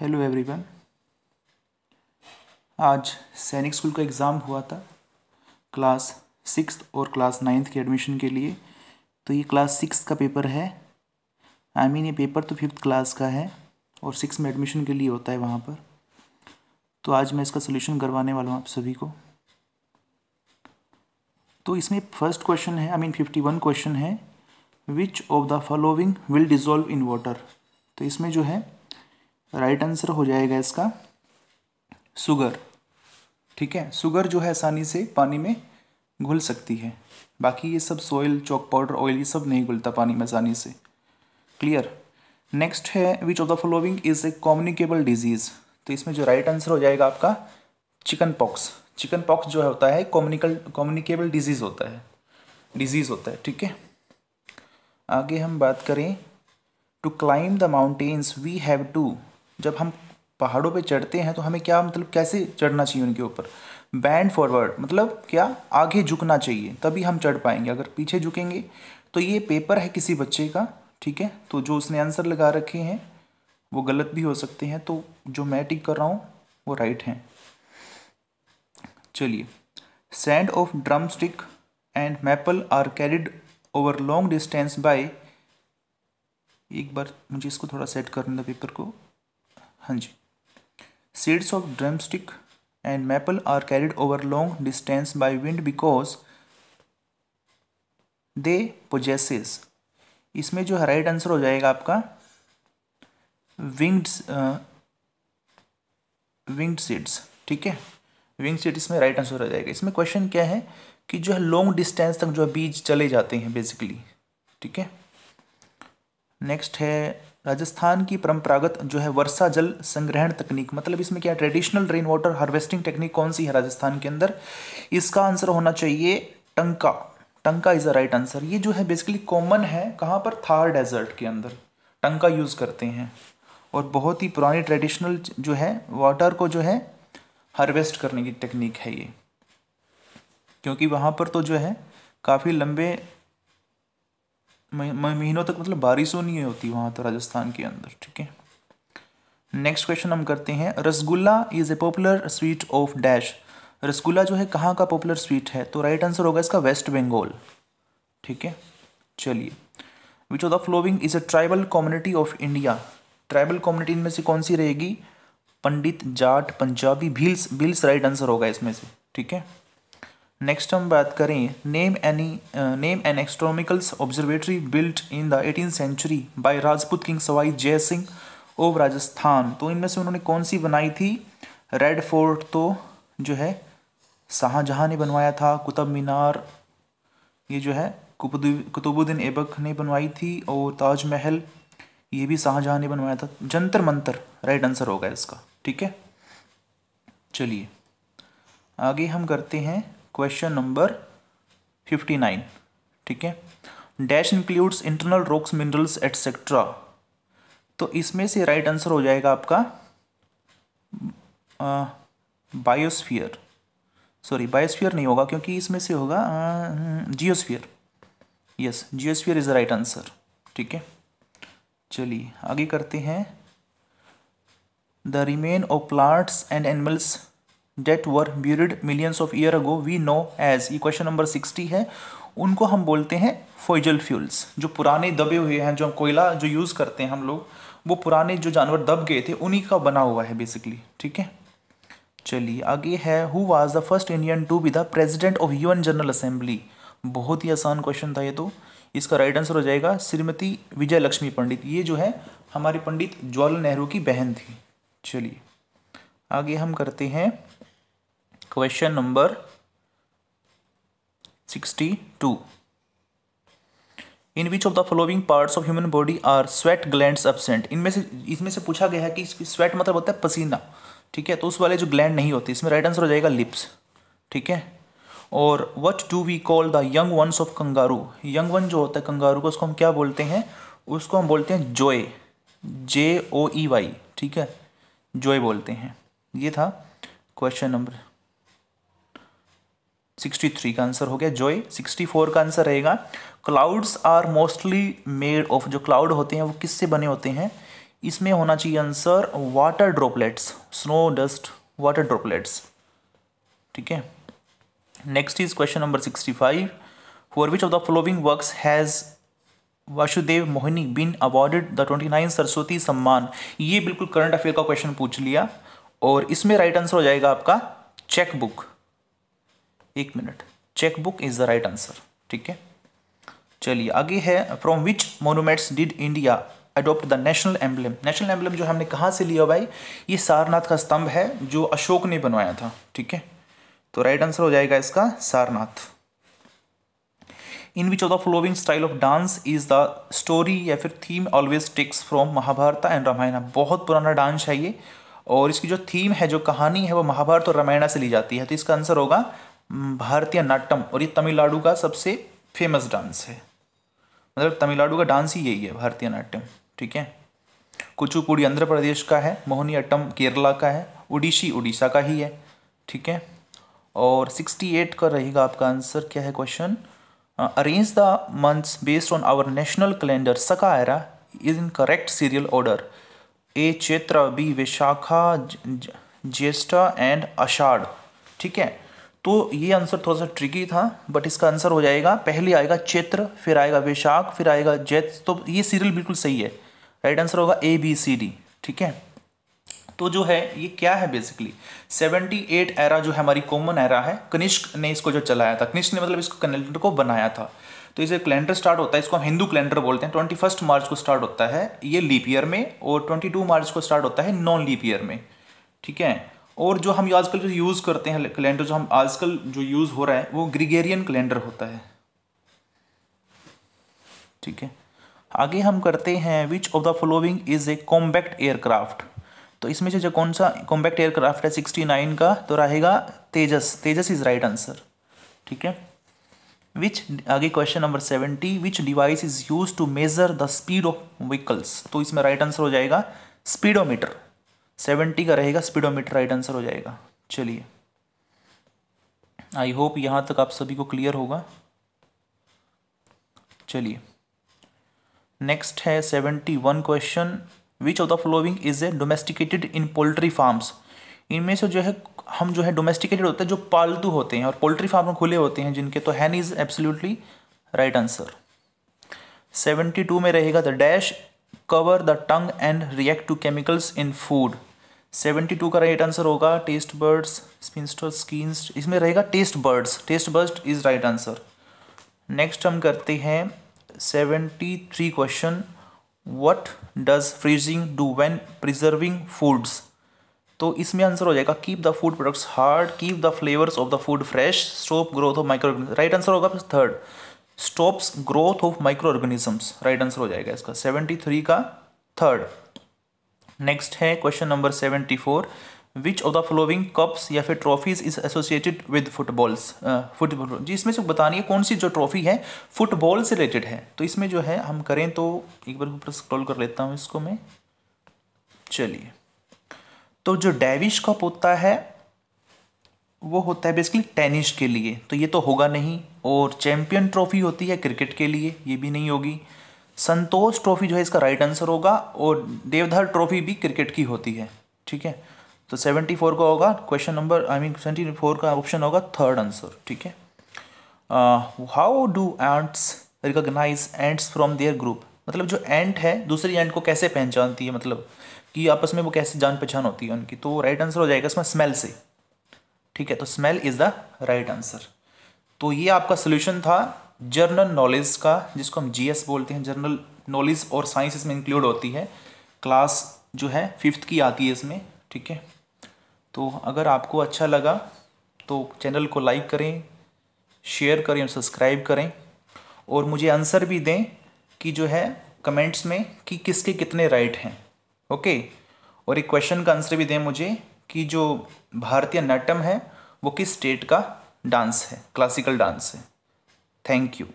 Hello everyone आज सैनिक school का एग्ज़ाम हुआ था क्लास सिक्स और क्लास नाइन्थ के एडमिशन के लिए तो ये क्लास सिक्स का पेपर है आई I मीन mean, ये पेपर तो फिफ्थ क्लास का है और सिक्स में एडमिशन के लिए होता है वहाँ पर तो आज मैं इसका सोल्यूशन करवाने वाला हूँ आप सभी को तो इसमें फर्स्ट क्वेश्चन है I mean fifty one question है which of the following will dissolve in water तो इसमें जो है राइट आंसर हो जाएगा इसका सुगर ठीक है सुगर जो है आसानी से पानी में घुल सकती है बाकी ये सब सोयल चौक पाउडर ऑयल ये सब नहीं घुलता पानी में आसानी से क्लियर नेक्स्ट है which of the following is a communicable disease तो इसमें जो राइट आंसर हो जाएगा आपका चिकन पॉक्स चिकन पॉक्स जो है होता है कॉम्युनिकल कॉम्युनिकेबल डिजीज़ होता है डिजीज़ होता है ठीक है आगे हम बात करें to climb the mountains we have to जब हम पहाड़ों पे चढ़ते हैं तो हमें क्या मतलब कैसे चढ़ना चाहिए उनके ऊपर बैंड फॉरवर्ड मतलब क्या आगे झुकना चाहिए तभी हम चढ़ पाएंगे अगर पीछे झुकेंगे तो ये पेपर है किसी बच्चे का ठीक है तो जो उसने आंसर लगा रखे हैं वो गलत भी हो सकते हैं तो जो मैं टिक कर रहा हूँ वो राइट हैं चलिए sand of drumstick and maple are carried over long distance by एक बार मुझे इसको थोड़ा सेट करने दो पेपर को हाँ जी of drumstick and maple are carried over long distance by wind because they possess इसमें जो राइट आंसर हो जाएगा आपका विंग्ड विंग्ड सीड्स ठीक है विंग सीड्स में राइट आंसर हो जाएगा इसमें क्वेश्चन क्या है कि जो है लॉन्ग डिस्टेंस तक जो बीज चले जाते हैं बेसिकली ठीक है नेक्स्ट है राजस्थान की परंपरागत जो है वर्षा जल संग्रहण तकनीक मतलब इसमें क्या traditional rain water harvesting technique कौन सी है राजस्थान के अंदर इसका आंसर होना चाहिए टंका टंका इज़ अ राइट आंसर ये जो है बेसिकली कॉमन है कहाँ पर थार डेजर्ट के अंदर टंका यूज़ करते हैं और बहुत ही पुरानी ट्रेडिशनल जो है वाटर को जो है हार्वेस्ट करने की टेक्निक है ये क्योंकि वहाँ पर तो जो है काफ़ी लंबे महीनों तक मतलब बारिशों नहीं होती वहाँ तो राजस्थान के अंदर ठीक है नेक्स्ट क्वेश्चन हम करते हैं rasgulla is a popular sweet of dash rasgulla जो है कहाँ का पॉपुलर स्वीट है तो राइट आंसर होगा इसका वेस्ट बंगाल ठीक है चलिए which of the following is a tribal community of India tribal community इनमें से कौन सी रहेगी पंडित जाट पंजाबी भील्स भील्स राइट आंसर होगा इसमें से ठीक है नेक्स्ट हम बात करें name any name an astronomical observatory built in the eighteen century by Rajput king Sawai Jai Singh of Rajasthan तो इनमें से उन्होंने कौन सी बनाई थी रेड फोर्ट तो जो है शाहजहाँ ने बनवाया था कुतुब मीनार ये जो है कुतुबुद्दीन ऐबक ने बनवाई थी और ताजमहल ये भी शाहजहाँ ने बनवाया था जंतर मंतर राइट आंसर होगा इसका ठीक है चलिए आगे हम करते हैं क्वेश्चन नंबर फिफ्टी नाइन ठीक है dash includes internal rocks minerals etcetera तो इसमें से राइट आंसर हो जाएगा आपका बायोस्फीयर सॉरी बायोस्फीयर नहीं होगा क्योंकि इसमें से होगा geosphere yes geosphere is the right answer ठीक है चलिए आगे करते हैं the remain of plants and animals that were buried millions of year ago we know as ये क्वेश्चन नंबर सिक्सटी है उनको हम बोलते हैं फोइजल फ्यूल्स जो पुराने दबे हुए हैं जो कोयला जो यूज़ करते हैं हम लोग वो पुराने जो जानवर दब गए थे उन्हीं का बना हुआ है बेसिकली ठीक है चलिए आगे है who was the first Indian to be the president of UN General Assembly बहुत ही आसान क्वेश्चन था ये तो इसका राइट आंसर हो जाएगा श्रीमती विजय लक्ष्मी पंडित ये जो है हमारे पंडित जवाहरलाल नेहरू की बहन थी चलिए आगे हम करते हैं question number sixty two in which of the following parts of human body are sweat gland absent इनमें से इसमें से पूछा गया है कि स्वेट मतलब होता है पसीना ठीक है तो उस वाले जो ग्लैंड नहीं होते इसमें राइट आंसर हो जाएगा लिप्स ठीक है और what do we call the young ones of kangaroo young one जो होता है कंगारू का उसको हम क्या बोलते हैं उसको हम बोलते हैं जोए जे ओ ई वाई ठीक है जोए बोलते हैं ये था क्वेश्चन नंबर 63 का आंसर हो गया जॉय 64 का आंसर रहेगा clouds are mostly made of जो क्लाउड होते हैं वो किससे बने होते हैं इसमें होना चाहिए answer water droplets snow dust water droplets ठीक है next is question number sixty five for which of the following works has Vasudev Mohini been awarded the twenty nine Saraswati Samman ये बिल्कुल करंट अफेयर का क्वेश्चन पूछ लिया और इसमें राइट आंसर हो जाएगा आपका चेकबुक एक minute chequebook is the right answer ठीक है चलिए आगे है from which monuments did India adopt the national emblem national emblem जो हमने कहाँ से लिया भाई ये सारनाथ का स्तंभ है जो अशोक ने बनवाया था ठीक है तो राइट आंसर हो जाएगा इसका Sarnath in which of the following style of dance is the story या फिर theme always takes from Mahabharata and Ramayana बहुत पुराना डांस है ये और इसकी जो थीम है जो कहानी है वो महाभारत और रामायण से ली जाती है तो इसका आंसर होगा भारतीय नाट्यम और ये तमिलनाडु का सबसे फेमस डांस है मतलब तमिलनाडु का डांस ही यही है भारतीय नाट्यम ठीक है कुचुपुड़ी आंध्र प्रदेश का है मोहनी अट्टम केरला का है उड़ीसी उड़ीसा का ही है ठीक है और सिक्सटी एट का रहेगा आपका आंसर क्या है question arrange the months based on our national calendar Saka era is in correct serial order A Chaitra B Vishakha Jyeshtha and Ashadha ठीक है तो ये आंसर थोड़ा सा ट्रिकी था बट इसका आंसर हो जाएगा पहले आएगा चैत्र फिर आएगा वैशाख फिर आएगा जैत तो ये सीरियल बिल्कुल सही है राइट आंसर होगा ए बी सी डी ठीक है तो जो है ये क्या है बेसिकली 78 एरा जो है हमारी कॉमन एरा है कनिष्क ने इसको जो चलाया था कनिष्क ने मतलब इसको कैलेंडर को बनाया था तो इसे कैलेंडर स्टार्ट होता है इसको हम हिंदू कैलेंडर बोलते हैं ट्वेंटी फर्स्ट मार्च को स्टार्ट होता है ये लीप ईयर में और ट्वेंटी टू मार्च को स्टार्ट होता है नॉन लीप ईयर में ठीक है और जो हम आजकल जो यूज़ करते हैं कैलेंडर जो हम आजकल जो यूज़ हो रहा है वो ग्रिगेरियन कैलेंडर होता है ठीक है आगे हम करते हैं which of the following is a combat aircraft तो इसमें से जो कौन सा कॉम्बैक्ट एयरक्राफ्ट है सिक्सटी नाइन का तो रहेगा Tejas Tejas is right answer ठीक है विच आगे question number seventy which device is use to measure the speed of vehicles तो इसमें राइट right आंसर हो जाएगा स्पीडोमीटर सेवेंटी का रहेगा स्पीडोमीटर राइट आंसर हो जाएगा चलिए आई होप यहाँ तक आप सभी को क्लियर होगा चलिए नेक्स्ट है seventy one question which of the following is a domesticated in poultry farms इनमें से जो है हम जो है डोमेस्टिकेटेड होते हैं जो पालतू होते हैं और पोल्ट्री फार्म खुले होते हैं जिनके तो hen is absolutely right answer seventy two में रहेगा the dash cover the tongue and react to chemicals in food seventy two का राइट आंसर होगा टेस्ट बर्ड्स स्पिंस्टर स्कीन्स इसमें रहेगा taste buds taste buds is right answer next हम करते हैं seventy three question what does freezing do when preserving foods तो इसमें answer हो जाएगा keep the food products hard keep the flavours of the food fresh stop growth of micro right answer होगा third stops growth of microorganisms right answer हो जाएगा इसका seventy three का third next है question number seventy four which of the following cups या फिर trophies is associated with footballs football जी इसमें से बतानी है कौन सी जो ट्रॉफी है फुटबॉल से रिलेटेड है तो इसमें जो है हम करें तो एक बार ऊपर स्क्रॉल कर लेता हूँ इसको मैं चलिए तो जो डैविश कप होता है वो होता है बेसिकली टेनिस के लिए तो ये तो होगा नहीं और चैम्पियन ट्रॉफी होती है क्रिकेट के लिए ये भी नहीं होगी संतोष ट्रॉफी जो है इसका राइट आंसर होगा और देवधर ट्रॉफी भी क्रिकेट की होती है ठीक है तो सेवेंटी फोर का होगा question number I mean seventy four का ऑप्शन होगा थर्ड आंसर ठीक है how do ants recognise ants from their group मतलब जो एंट है दूसरी एंट को कैसे पहचानती है मतलब कि आपस में वो कैसे जान पहचान होती है उनकी तो राइट आंसर हो जाएगा इसमें स्मेल से ठीक है तो smell is the right answer तो ये आपका सोल्यूशन था जर्नल नॉलेज का जिसको हम जीएस बोलते हैं जर्नल नॉलेज और साइंस इसमें इंक्लूड होती है क्लास जो है फिफ्थ की आती है इसमें ठीक है तो अगर आपको अच्छा लगा तो चैनल को लाइक करें शेयर करें और सब्सक्राइब करें और मुझे आंसर भी दें कि जो है कमेंट्स में कि किसके कितने राइट हैं ओके और एक क्वेश्चन का आंसर भी दें मुझे कि जो भारतीय नटम है वो किस स्टेट का डांस है क्लासिकल डांस है Thank you.